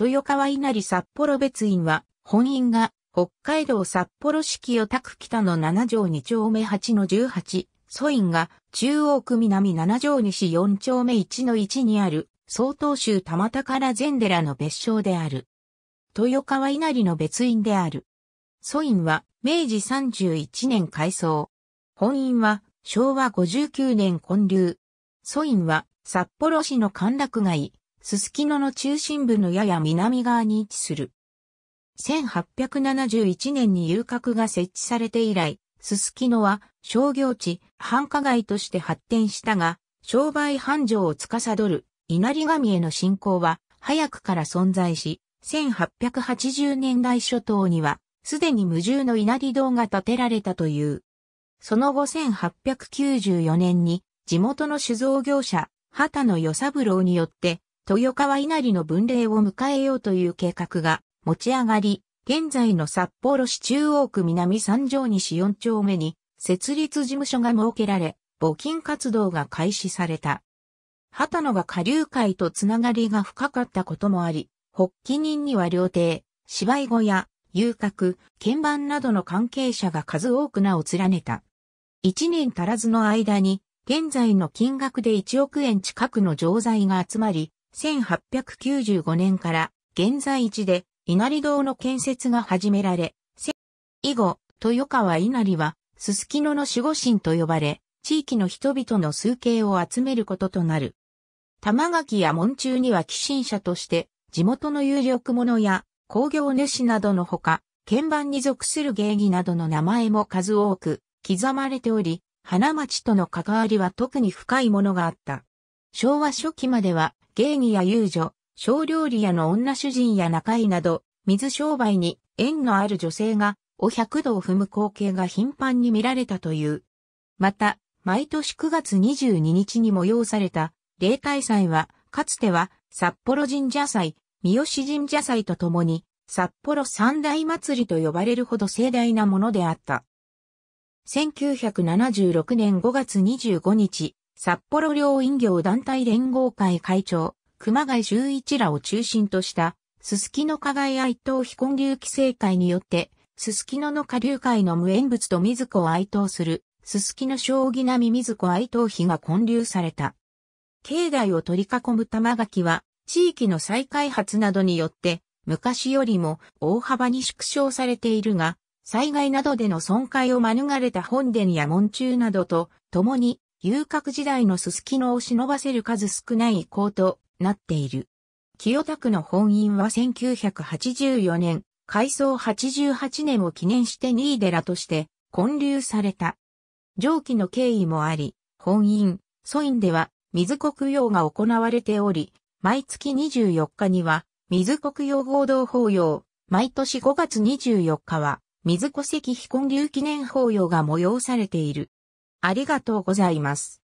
豊川稲荷札幌別院は、本院が、北海道札幌市清田区北の7条2丁目8の18、祖院が、中央区南7条西4丁目1の1にある、曹洞州玉宝禅寺の別称である。豊川稲荷の別院である。祖院は、明治31年改装。本院は、昭和59年建立。祖院は、札幌市の歓楽街、すすきのの中心部のやや南側に位置する。1871年に遊郭が設置されて以来、すすきのは商業地、繁華街として発展したが、商売繁盛を司る稲荷神への信仰は早くから存在し、1880年代初頭には、すでに無重の稲荷堂が建てられたという。その後1894年に、地元の酒造業者、畑野与三郎によって、豊川稲荷の分霊を迎えようという計画が持ち上がり、現在の札幌市中央区南三条西四丁目に設立事務所が設けられ、募金活動が開始された。畑野が下流会とつながりが深かったこともあり、発起人には料亭、芝居小屋、遊郭、鍵盤などの関係者が数多く名を連ねた。一年足らずの間に、現在の金額で1億円近くの錠剤が集まり、1895年から現在地で稲荷堂の建設が始められ、以後、豊川稲荷は、すすきのの守護神と呼ばれ、地域の人々の数形を集めることとなる。玉垣や門中には寄進者として、地元の有力者や工業主などのほか、鍵盤に属する芸妓などの名前も数多く刻まれており、花町との関わりは特に深いものがあった。昭和初期までは芸妓や遊女、小料理屋の女主人や仲居など、水商売に縁のある女性が、お百度を踏む光景が頻繁に見られたという。また、毎年9月22日に催された、例大祭は、かつては、札幌神社祭、三好神社祭とともに、札幌三大祭りと呼ばれるほど盛大なものであった。1976年5月25日、札幌両飲業団体連合会会長、熊谷十一らを中心とした、すすきの加害愛党非混流規制会によって、すすきのの下流会の無縁物と水子を愛悼する、すすきの将棋並み水子愛悼碑が混流された。境内を取り囲む玉垣は、地域の再開発などによって、昔よりも大幅に縮小されているが、災害などでの損壊を免れた本殿や門中などと、共に遊郭時代のすすきのを忍ばせる数少ない遺構となっている。清田区の本院は1984年、改装88年を記念して新寺として建立された。上記の経緯もあり、本院、祖院では水国用が行われており、毎月24日には水国用合同法要、毎年5月24日は水戸石非建立記念法要が催されている。ありがとうございます。